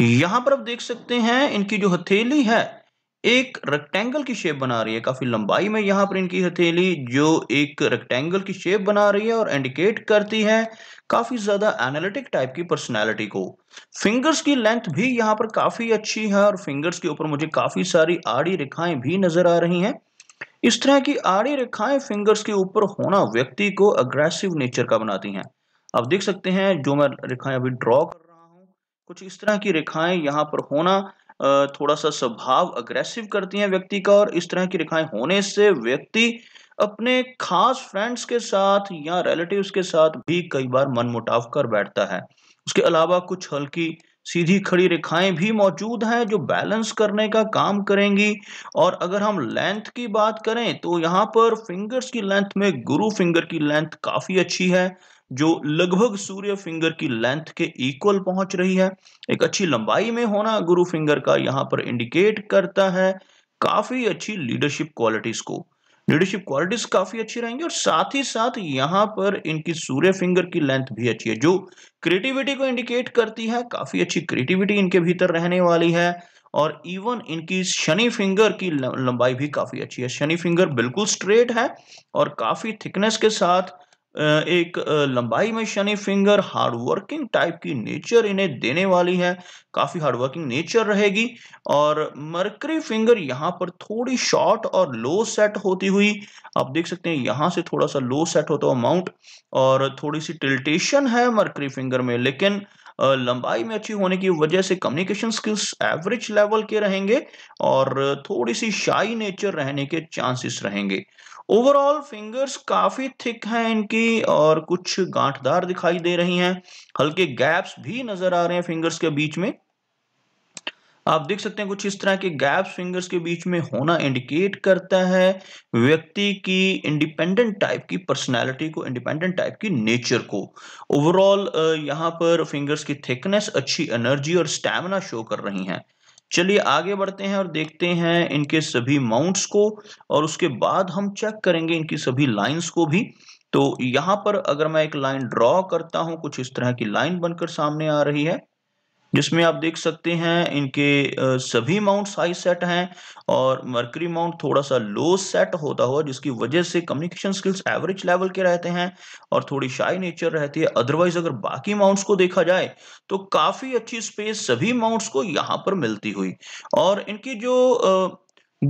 यहां पर आप देख सकते हैं इनकी जो हथेली है एक रेक्टेंगल की शेप बना रही है काफी लंबाई में यहाँ पर इनकी हथेली जो एक रेक्टेंगल की शेप बना रही है और इंडिकेट करती है काफी ज्यादा एनालिटिक टाइप की पर्सनालिटी को फिंगर्स की लेंथ भी यहाँ पर काफी अच्छी है और फिंगर्स के ऊपर मुझे काफी सारी आड़ी रेखाएं भी नजर आ रही है इस तरह की आड़ी रेखाएं फिंगर्स के ऊपर होना व्यक्ति को अग्रेसिव नेचर का बनाती हैं आप देख सकते हैं जो मैं रेखाएं अभी ड्रॉ कर कुछ इस तरह की रेखाएं यहाँ पर होना थोड़ा सा स्वभाव अग्रेसिव करती हैं व्यक्ति का और इस तरह की रेखाएं होने से व्यक्ति अपने खास फ्रेंड्स के साथ या रिलेटिव्स के साथ भी कई बार मनमुटाव कर बैठता है उसके अलावा कुछ हल्की सीधी खड़ी रेखाएं भी मौजूद हैं जो बैलेंस करने का काम करेंगी और अगर हम लेंथ की बात करें तो यहाँ पर फिंगर्स की लेंथ में गुरु फिंगर की लेंथ काफ़ी अच्छी है जो लगभग सूर्य फिंगर की लेंथ के इक्वल पहुंच रही है एक अच्छी लंबाई में होना गुरु फिंगर का यहाँ पर इंडिकेट करता है काफी अच्छी लीडरशिप क्वालिटीज को लीडरशिप क्वालिटीज काफी अच्छी रहेंगी और साथ ही साथ यहाँ पर इनकी सूर्य फिंगर की लेंथ भी अच्छी है जो क्रिएटिविटी को इंडिकेट करती है काफी अच्छी क्रिएटिविटी इनके भीतर रहने वाली है और इवन इनकी शनि फिंगर की लंबाई भी काफी अच्छी है शनि फिंगर बिल्कुल स्ट्रेट है और काफी थिकनेस के साथ एक लंबाई में शनि फिंगर हार्डवर्किंग टाइप की नेचर इन्हें देने वाली है काफ़ी हार्डवर्किंग नेचर रहेगी और मर्करी फिंगर यहाँ पर थोड़ी शॉर्ट और लो सेट होती हुई आप देख सकते हैं यहाँ से थोड़ा सा लो सेट होता हुआ अमाउंट और थोड़ी सी टिल्टेशन है मर्करी फिंगर में लेकिन लंबाई में अच्छी होने की वजह से कम्युनिकेशन स्किल्स एवरेज लेवल के रहेंगे और थोड़ी सी शाई नेचर रहने के चांसेस रहेंगे ओवरऑल फिंगर्स काफ़ी थिक हैं इनकी और कुछ गांठदार दिखाई दे रही हैं हल्के गैप्स भी नज़र आ रहे हैं फिंगर्स के बीच में आप देख सकते हैं कुछ इस तरह के गैप्स फिंगर्स के बीच में होना इंडिकेट करता है व्यक्ति की इंडिपेंडेंट टाइप की पर्सनैलिटी को इंडिपेंडेंट टाइप की नेचर को ओवरऑल यहाँ पर फिंगर्स की थिकनेस अच्छी एनर्जी और स्टैमिना शो कर रही हैं चलिए आगे बढ़ते हैं और देखते हैं इनके सभी माउंट्स को और उसके बाद हम चेक करेंगे इनकी सभी लाइन्स को भी तो यहाँ पर अगर मैं एक लाइन ड्रॉ करता हूँ कुछ इस तरह की लाइन बनकर सामने आ रही है जिसमें आप देख सकते हैं इनके सभी माउंट हाई सेट हैं और मर्करी माउंट थोड़ा सा लो सेट होता हुआ जिसकी वजह से कम्युनिकेशन स्किल्स एवरेज लेवल के रहते हैं और थोड़ी शाई नेचर रहती है अदरवाइज अगर बाकी माउंट्स को देखा जाए तो काफ़ी अच्छी स्पेस सभी माउंट्स को यहाँ पर मिलती हुई और इनकी जो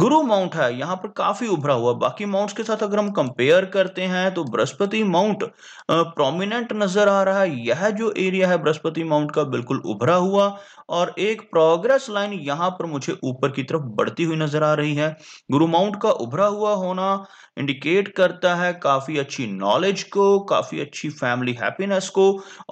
गुरु माउंट है यहाँ पर काफी उभरा हुआ बाकी माउंट्स के साथ अगर हम कंपेयर करते हैं तो बृहस्पति माउंट प्रोमिनेंट नजर आ रहा है यह जो एरिया है बृहस्पति माउंट का बिल्कुल उभरा हुआ और एक प्रोग्रेस लाइन यहाँ पर मुझे ऊपर की तरफ बढ़ती हुई नजर आ रही है गुरु माउंट का उभरा हुआ होना इंडिकेट करता है काफी अच्छी नॉलेज को काफी अच्छी फैमिली हैप्पीनेस को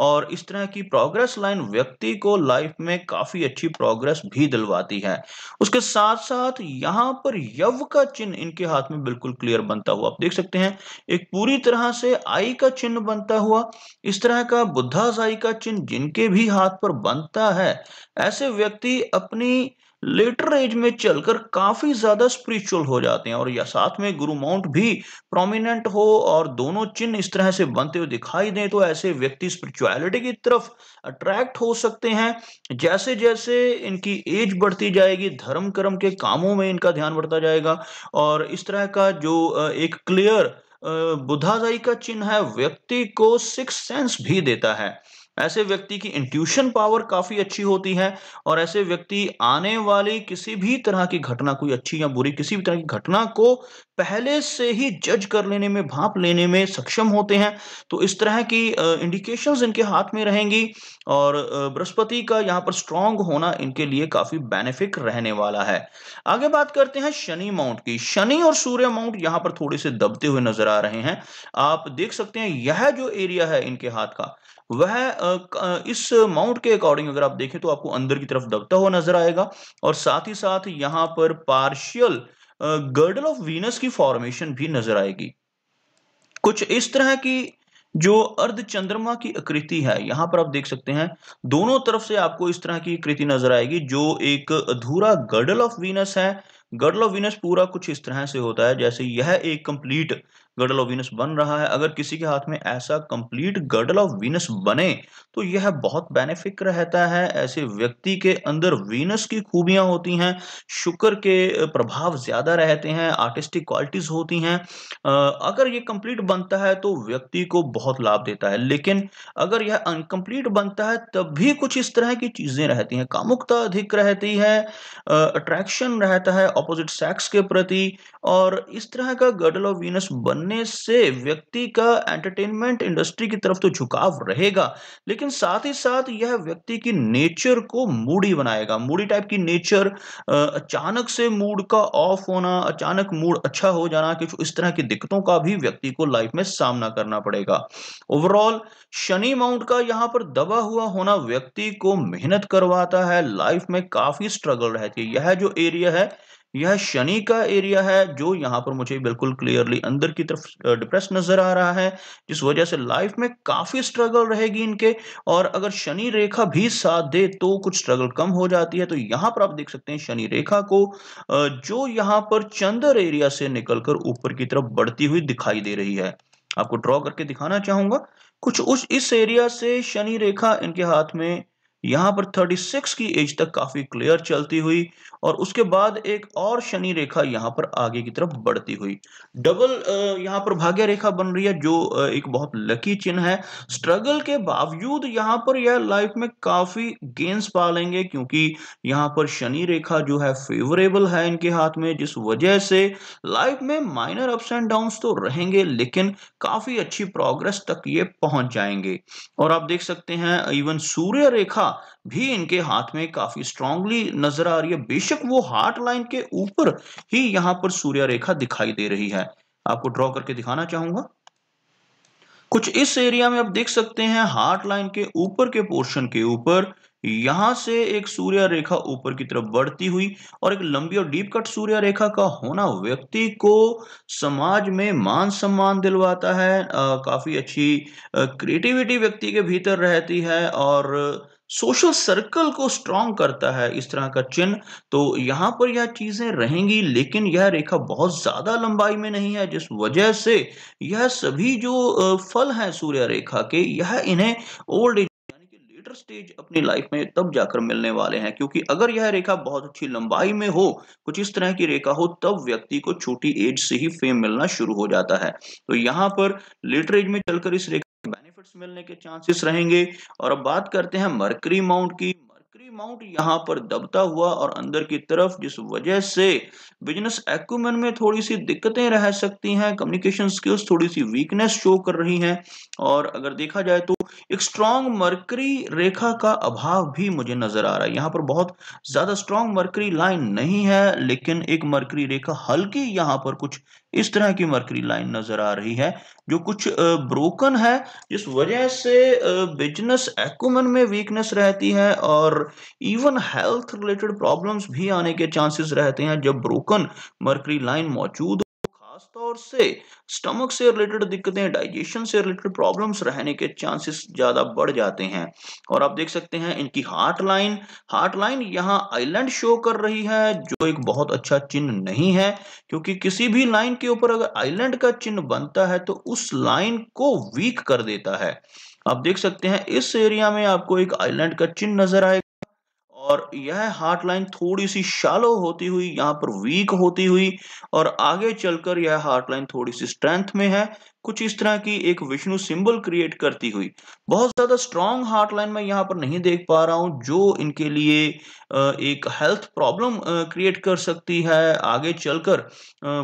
और इस तरह की प्रोग्रेस लाइन व्यक्ति को लाइफ में काफी अच्छी प्रोग्रेस भी दिलवाती है उसके साथ साथ यहाँ यहां पर यव का चिन्ह इनके हाथ में बिल्कुल क्लियर बनता हुआ आप देख सकते हैं एक पूरी तरह से आई का चिन्ह बनता हुआ इस तरह का बुद्धाज का चिन्ह जिनके भी हाथ पर बनता है ऐसे व्यक्ति अपनी लेटर एज में चलकर काफी ज्यादा स्पिरिचुअल हो जाते हैं और या साथ में गुरु माउंट भी प्रोमिनेंट हो और दोनों चिन्ह इस तरह से बनते हुए दिखाई दें तो ऐसे व्यक्ति स्पिरिचुअलिटी की तरफ अट्रैक्ट हो सकते हैं जैसे जैसे इनकी एज बढ़ती जाएगी धर्म कर्म के कामों में इनका ध्यान बढ़ता जाएगा और इस तरह का जो एक क्लियर बुधाजाई का चिन्ह है व्यक्ति को सिक्स सेंस भी देता है ऐसे व्यक्ति की इंट्यूशन पावर काफी अच्छी होती है और ऐसे व्यक्ति आने वाली किसी भी तरह की घटना कोई अच्छी या बुरी किसी भी तरह की घटना को पहले से ही जज कर लेने में भाप लेने में सक्षम होते हैं तो इस तरह की इंडिकेशंस इनके हाथ में रहेंगी और बृहस्पति का यहाँ पर स्ट्रांग होना इनके लिए काफी बेनिफिक रहने वाला है आगे बात करते हैं शनि माउंट की शनि और सूर्य माउंट यहाँ पर थोड़े से दबते हुए नजर आ रहे हैं आप देख सकते हैं यह जो एरिया है इनके हाथ का वह इस माउंट के अकॉर्डिंग अगर आप देखें तो आपको अंदर की तरफ दबता हुआ नजर आएगा और साथ ही साथ यहां पर पार्शियल गर्डल ऑफ वीनस की फॉर्मेशन भी नजर आएगी कुछ इस तरह की जो अर्ध चंद्रमा की आकृति है यहां पर आप देख सकते हैं दोनों तरफ से आपको इस तरह की कृति नजर आएगी जो एक अधूरा गर्डल ऑफ वीनस है गर्डल ऑफ वीनस पूरा कुछ इस तरह से होता है जैसे यह एक कंप्लीट गर्डल ऑफ वीनस बन रहा है अगर किसी के हाथ में ऐसा कंप्लीट गर्डल ऑफ वीनस बने तो यह बहुत बेनिफिक रहता है ऐसे व्यक्ति के अंदर वीनस की खूबियां होती हैं शुक्र के प्रभाव ज्यादा रहते हैं आर्टिस्टिक क्वालिटीज होती हैं अगर यह कंप्लीट बनता है तो व्यक्ति को बहुत लाभ देता है लेकिन अगर यह अनकम्प्लीट बनता है तब भी कुछ इस तरह की चीजें रहती हैं कामुकता अधिक रहती है अट्रैक्शन रहता है ऑपोजिट सेक्स के प्रति और इस तरह का गर्डल ऑफ वीनस बन बनने से व्यक्ति का एंटरटेनमेंट इंडस्ट्री की तरफ तो झुकाव रहेगा लेकिन साथ ही साथ यह व्यक्ति की नेचर को मूडी बनाएगा मूडी टाइप की नेचर अचानक से मूड का ऑफ होना अचानक मूड अच्छा हो जाना कुछ इस तरह की दिक्कतों का भी व्यक्ति को लाइफ में सामना करना पड़ेगा ओवरऑल शनि माउंट का यहाँ पर दबा हुआ होना व्यक्ति को मेहनत करवाता है लाइफ में काफी स्ट्रगल रहती है यह जो एरिया है यह शनि का एरिया है जो यहाँ पर मुझे बिल्कुल क्लियरली अंदर की तरफ डिप्रेस नजर आ रहा है जिस वजह से लाइफ में काफी स्ट्रगल रहेगी इनके और अगर शनि रेखा भी साथ दे तो कुछ स्ट्रगल कम हो जाती है तो यहाँ पर आप देख सकते हैं शनि रेखा को जो यहाँ पर चंदर एरिया से निकलकर ऊपर की तरफ बढ़ती हुई दिखाई दे रही है आपको ड्रॉ करके दिखाना चाहूंगा कुछ उस इस एरिया से शनि रेखा इनके हाथ में यहाँ पर 36 की एज तक काफी क्लियर चलती हुई और उसके बाद एक और शनि रेखा यहाँ पर आगे की तरफ बढ़ती हुई डबल यहाँ पर भाग्य रेखा बन रही है जो एक बहुत लकी चिन्ह है स्ट्रगल के बावजूद यहाँ पर यह लाइफ में काफी गेंस पा लेंगे क्योंकि यहाँ पर शनि रेखा जो है फेवरेबल है इनके हाथ में जिस वजह से लाइफ में माइनर अप्स एंड डाउन तो रहेंगे लेकिन काफी अच्छी प्रोग्रेस तक ये पहुंच जाएंगे और आप देख सकते हैं इवन सूर्य रेखा भी इनके हाथ में काफी स्ट्रांगली नजर आ रही है बेशक वो हार्ट लाइन के ऊपर ही यहाँ पर सूर्य रेखा दिखाई दे रही है आपको ड्रॉ करके दिखाना चाहूंगा कुछ इस एरिया में आप देख सकते हैं हार्ट लाइन के ऊपर के पोर्शन के ऊपर यहां से एक सूर्य रेखा ऊपर की तरफ बढ़ती हुई और एक लंबी और डीप कट सूर्य रेखा का होना व्यक्ति को समाज में मान सम्मान दिलवाता है आ, काफी अच्छी क्रिएटिविटी व्यक्ति के भीतर रहती है और सोशल सर्कल को स्ट्रांग करता है इस तरह का चिन्ह तो यहाँ पर यह चीज़ें रहेंगी लेकिन यह रेखा बहुत ज़्यादा लंबाई में नहीं है जिस वजह से यह सभी जो फल हैं सूर्य रेखा के यह इन्हें ओल्ड एज यानी लेटर स्टेज अपनी लाइफ में तब जाकर मिलने वाले हैं क्योंकि अगर यह रेखा बहुत अच्छी लंबाई में हो कुछ इस तरह की रेखा हो तब व्यक्ति को छोटी एज से ही फेम मिलना शुरू हो जाता है तो यहाँ पर लेटर एज में चलकर इस रेखा प्रॉफिट्स मिलने के चांसेस रहेंगे और अब बात करते हैं मरकरी माउंट की मरकरी माउंट यहां पर दबता हुआ और अंदर की तरफ जिस वजह से बिजनेस एक्मेंट में थोड़ी सी दिक्कतें रह सकती हैं कम्युनिकेशन स्किल्स थोड़ी सी वीकनेस शो कर रही हैं और अगर देखा जाए तो एक स्ट्रांग मरकरी रेखा का अभाव भी मुझे नजर आ रहा है यहाँ पर बहुत ज्यादा स्ट्रांग मरकरी लाइन नहीं है लेकिन एक मरकरी रेखा हल्की यहाँ पर कुछ इस तरह की मर्करी लाइन नजर आ रही है जो कुछ ब्रोकन है जिस वजह से बिजनेस एक्मन में वीकनेस रहती है और इवन हेल्थ रिलेटेड प्रॉब्लम्स भी आने के चांसेस रहते हैं जब ब्रोकन मर्करी लाइन मौजूद तौर से स्टमक से रिलेटेड दिक्कतें डाइजेशन से रिलेटेड प्रॉब्लम्स रहने के चांसेस ज़्यादा बढ़ जाते हैं और आप देख सकते हैं इनकी हार्ट लाइन हार्ट लाइन यहाँ आइलैंड शो कर रही है जो एक बहुत अच्छा चिन्ह नहीं है क्योंकि किसी भी लाइन के ऊपर अगर आइलैंड का चिन्ह बनता है तो उस लाइन को वीक कर देता है आप देख सकते हैं इस एरिया में आपको एक आइलैंड का चिन्ह नजर आएगा और यह हार्ट लाइन थोड़ी सी शालो होती हुई यहाँ पर वीक होती हुई और आगे चलकर यह हार्ट लाइन थोड़ी सी स्ट्रेंथ में है कुछ इस तरह की एक विष्णु सिंबल क्रिएट करती हुई बहुत ज़्यादा स्ट्रॉन्ग हार्ट लाइन मैं यहाँ पर नहीं देख पा रहा हूं जो इनके लिए एक हेल्थ प्रॉब्लम क्रिएट कर सकती है आगे चलकर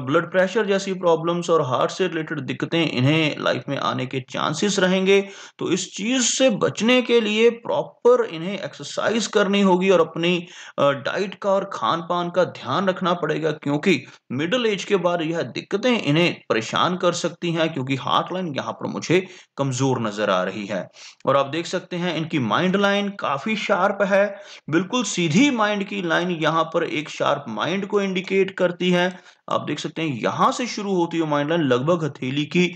ब्लड प्रेशर जैसी प्रॉब्लम्स और हार्ट से रिलेटेड दिक्कतें इन्हें लाइफ में आने के चांसेस रहेंगे तो इस चीज़ से बचने के लिए प्रॉपर इन्हें एक्सरसाइज करनी होगी और अपनी डाइट का और खान पान का ध्यान रखना पड़ेगा क्योंकि मिडिल एज के बाद यह दिक्कतें इन्हें परेशान कर सकती हैं क्योंकि क्योंकि हार्ट लाइन यहाँ पर मुझे कमजोर नजर आ रही है और आप देख सकते हैं इनकी माइंड लाइन काफी शार्प है बिल्कुल सीधी माइंड की लाइन यहाँ पर एक शार्प माइंड को इंडिकेट करती है आप देख सकते हैं यहां से शुरू होती है माइंड लाइन लगभग हथेली की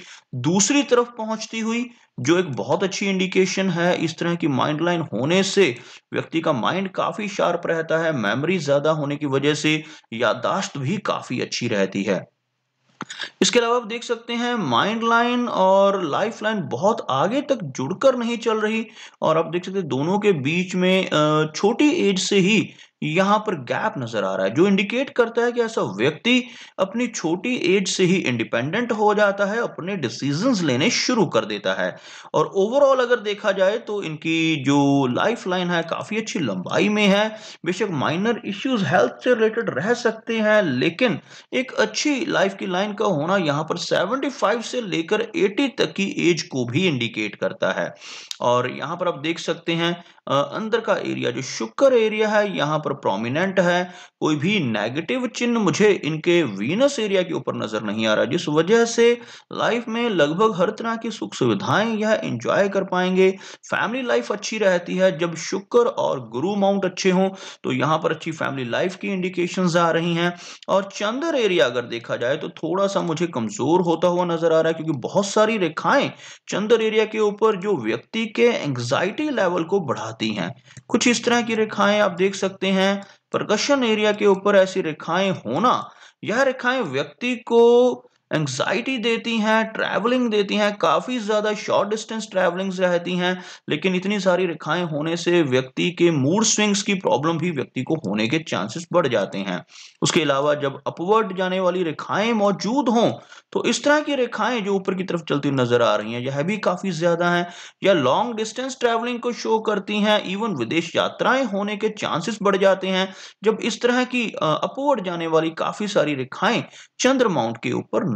दूसरी तरफ पहुंचती हुई जो एक बहुत अच्छी इंडिकेशन है इस तरह की माइंड लाइन होने से व्यक्ति का माइंड काफी शार्प रहता है मेमोरी ज्यादा होने की वजह से याददाश्त भी काफी अच्छी रहती है इसके अलावा आप देख सकते हैं माइंड लाइन और लाइफ लाइन बहुत आगे तक जुड़कर नहीं चल रही और आप देख सकते हैं दोनों के बीच में छोटी एज से ही यहां पर गैप नजर आ रहा है जो इंडिकेट करता है कि ऐसा व्यक्ति अपनी छोटी एज से ही इंडिपेंडेंट हो जाता है अपने डिसीजंस लेने शुरू कर देता है और ओवरऑल अगर देखा जाए तो इनकी जो लाइफ लाइन है काफी अच्छी लंबाई में है बेशक माइनर इश्यूज हेल्थ से रिलेटेड रह सकते हैं लेकिन एक अच्छी लाइफ की लाइन का होना यहाँ पर सेवेंटी से लेकर एटी तक की एज को भी इंडिकेट करता है और यहाँ पर आप देख सकते हैं अंदर का एरिया जो शुक्र एरिया है यहाँ पर पर प्रोमिनेंट है कोई भी नेगेटिव चिन्ह मुझे इनके वीनस एरिया के ऊपर नजर नहीं आ रहा जिस वजह से लाइफ में लगभग हर तरह की सुख सुविधाएं यह एंजॉय कर पाएंगे फैमिली लाइफ अच्छी रहती है जब शुक्र और गुरु माउंट अच्छे हों तो यहाँ पर अच्छी फैमिली लाइफ की इंडिकेशन आ रही हैं और चंद्र एरिया अगर देखा जाए तो थोड़ा सा मुझे कमजोर होता हुआ नजर आ रहा है क्योंकि बहुत सारी रेखाएं चंद्र एरिया के ऊपर जो व्यक्ति के एंग्जाइटी लेवल को बढ़ाती हैं कुछ इस तरह की रेखाएं आप देख सकते हैं हैं प्रकर्षण एरिया के ऊपर ऐसी रेखाएं होना यह रेखाएं व्यक्ति को एंग्जाइटी देती हैं ट्रैवलिंग देती हैं काफ़ी ज़्यादा शॉर्ट डिस्टेंस ट्रैवलिंग्स रहती हैं लेकिन इतनी सारी रेखाएं होने से व्यक्ति के मूड स्विंग्स की प्रॉब्लम भी व्यक्ति को होने के चांसेस बढ़ जाते हैं उसके अलावा जब अपवर्ड जाने वाली रेखाएं मौजूद हों तो इस तरह की रेखाएं जो ऊपर की तरफ चलती नजर आ रही हैं यह भी काफ़ी ज़्यादा है या लॉन्ग डिस्टेंस ट्रैवलिंग को शो करती हैं इवन विदेश यात्राएं होने के चांसेस बढ़ जाते हैं जब इस तरह की अपवर्ड जाने वाली काफ़ी सारी रेखाएं चंद्र माउंट के ऊपर